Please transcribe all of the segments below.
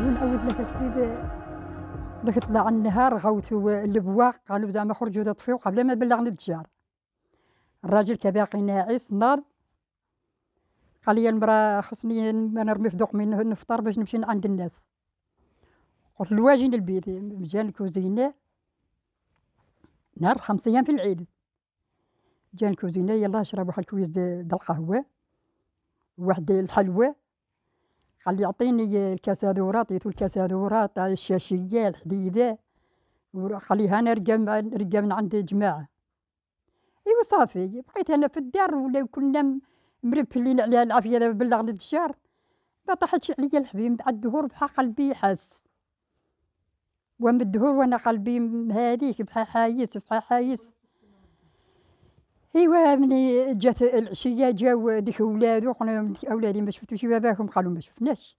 ونعاود لك الحبيب لك طلع النهار غوتو البواق قالوا زعما خرجوا تطفيو قبل ما بلغنا نتجار الراجل كباقي ناعس ناض قال لي المراه خصني نرمي في دوق منه نفطر باش نمشي عند الناس قلت له واجي للبيت جا الكوزينه نهار خمس ايام في العيد جا الكوزينه يلاه شرب واحد الكويس د القهوه واحد الحلوه قال خلي يعطيني الكاسادورات يتو الكاسادورات الشاشية الحديدة وخليها هانا رقم من عند جماعة ايوا صافي بقيت انا في الدار ولا كنا مربلين عليها العافية بالله غلط الشهر ما طاحتش عليا الحبيب بعد الدهور بحا قلبي حاس ومن الدهور وانا قلبي هذيك بحا حايس بحا حايس ايوا ملي جات العشيه جاو ديك ولادو قلنا اولادي ما شفتوش باباكم قالوا ما شفناش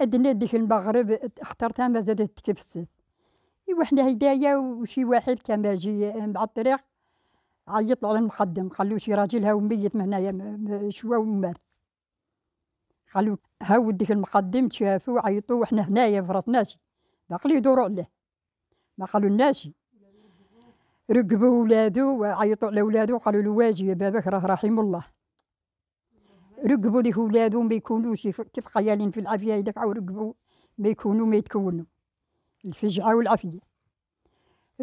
ادنا ديك المغرب اخترتها ما زادت تكفست ايوا حنا هدايا وشي واحد كان باجي مع الطريق عيط على المقدم قال له شي راجل هاو ميت من هنايا شوا ومات قالوا هاو ديك المقدم تشافوا عيطوا وحنا هنايا في راسناشي باقي يدوروا عليه ما قالوا لناشي رقبوا ولادو وعيطوا ولادو وقالوا له واجي يا باباك راه رحيم الله رقبوا ليه ولادو ما يكونوش كيف خيالين في العافيه يدفعوا رقبوا ما يكونوا ما يتكونوا الفجعه والعافيه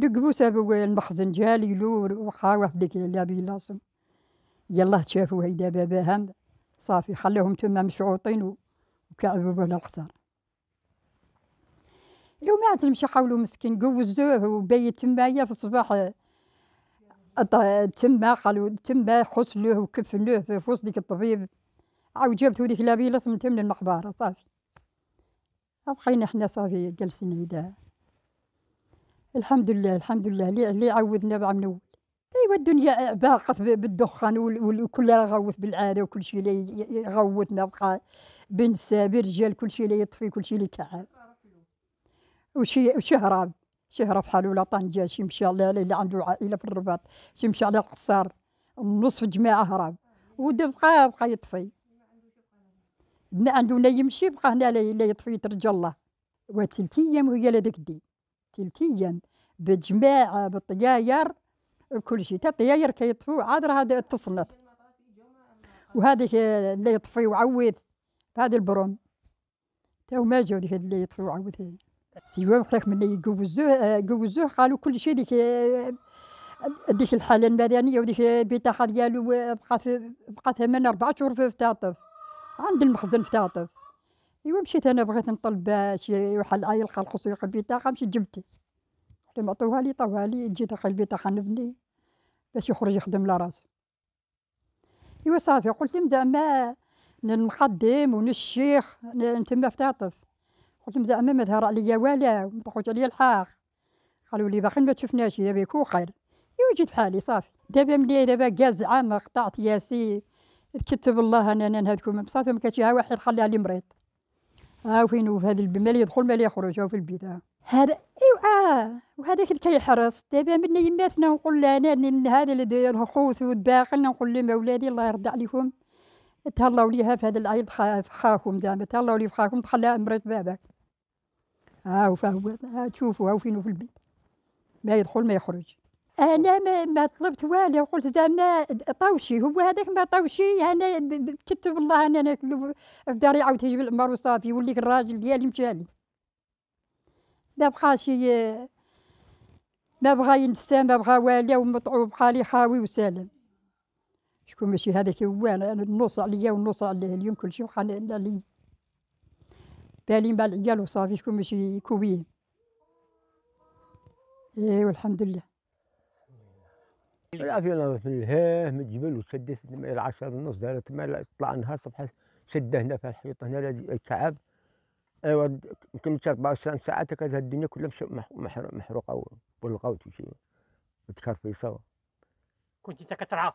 رقبوا سابوا المخزن جالي لور وخاوه ديك لابي لاصم يلاه شافوا هيدا باباهم صافي خلوهم تما مشعوطين وكعبوا بالقصر لو ما نمشي حوله مسكين قوزوه وبيت تمايا في الصباح تما قالوا تما حسلوه وكفنوه في وسط الطبيب عاود جابته ديك لابيلة من من المقبرة صافي بقينا حنا صافي جالسين هدا الحمد لله الحمد لله اللي عودنا بقى من اول ايوا الدنيا باقت بالدخان وكل غوث بالعاده وكل شيء اللي غوثنا بقى بنسى برجال كل شيء اللي يطفي كل شيء اللي كعب وشي وشهراب شهراب بحال ولا طنجه شي مشى على اللي عنده عائله في الرباط شي مشى على القصار نصف جماعه هرب ودابا بقى بقى يطفي ما عنده لا يمشي بقى هنا لا يطفي ترجى الله وثلث ايام وهي لهذاك الدين ثلث ايام بجماعه بالطياير وكل شيء حتى الطياير كيطفوا عاد راه تصنت وهذيك اللي يطفي وعويد هذا البروم تا ما جاو ديك اللي يطفي وعويد سيوا وخلاك من يقوزوه قوزوه قالوا كل شيء ديك ديك الحاله المدنيه وديك البطاقه ديالو بقات بقات ثمان اربع شهور في تعطف عند المخزن في تعطف ايوا مشيت انا بغيت نطلب شي واحد العايل قال خصو يقل البطاقه مشيت جبتي لما عطوها لي طوها لي جيت قال البطاقه نبني باش يخرج يخدم لا ايوا صافي قلت لهم زعما نخدم ونشيخ نتما في تعطف قلت لهم زعما ما ظهر عليا والو ما طاحوش عليا الحاق قالوا لي باقي ما تشوفناش دابا يكون خير يوجد بحالي صافي دابا ملي دابا كاز عام قطعت ياسي كتب الله انا نهدكم صافي ما كانش واحد خلي لي مريض ها فين في هذا مالي يدخل مالي يخرج هاو في البيت هذا ايوا اه وهذاك اللي كيحرص دابا من يماتنا نقول انا هذا اللي داير الخوث والباقي نقول لهم اولادي الله يرضى عليكم تهلاو ليها في هذا العيد خاكم زعما تهلاو لي في خاكم تخليها مريض باباك هاو فهو تشوفوا هاو فينو في البيت ما يدخل ما يخرج انا ما, ما طلبت والو قلت زعما طوشي هو هذاك ما طوشي انا كنت والله انا ناكل في داري عاود يجي العمر وصافي وليك الراجل ديالي مشالي ما بقاش ما بغا ينسى ما بغا والو ومطعوب بحالي خاوي وسالم شكون ماشي هذاك هو انا نص عليا ونص عليه اليوم كل وحنا علي بالين بالعيال وصافي شكون باش يكويه ايوا الحمد لله العافيه انا في الهاه من الجبل وشديت العشرة ونص دارت ما طلع النهار صبح شده هنا في الحيط هنا تعب ايوا كملت 24 ساعه كانت الدنيا كلها محروقه والغوت وشي متكرفصه كنت انت كترعى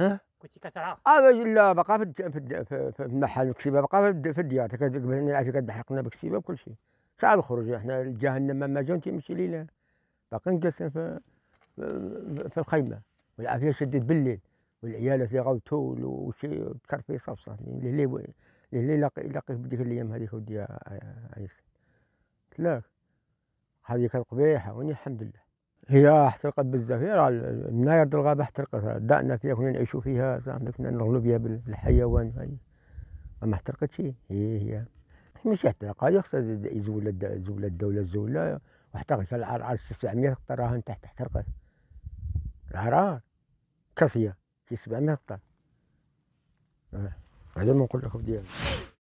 ها؟ كنت اه لا بقى في في في المحل كسيبه بقى في الديار قبل نعرف كتحرقنا بكسيبه وكل شيء شحال الخروج احنا جهنم ما جون تيمشي ليله باقي نجلس في في الخيمه والعافيه شدت بالليل والعيال في غوتول وشي تكر في صفصه اللي اللي لقيت بديك الايام هذيك ودي عيس قلت لك هذيك القبيحه وني الحمد لله هي احترقت بزاف هي ديال الغابه احترقت دعنا فيها كنا نعيشوا فيها زعما كنا نغلو فيها بالحيوان هاي ما احترقتش هي هي ماشي احترق هذه خصها يزول تزول الدوله الزوله واحترقت العرعر 700 هكتار راها تحت احترقت العرعر كاسيه شي 700 هكتار آه. هذا ما نقول لكم ديالي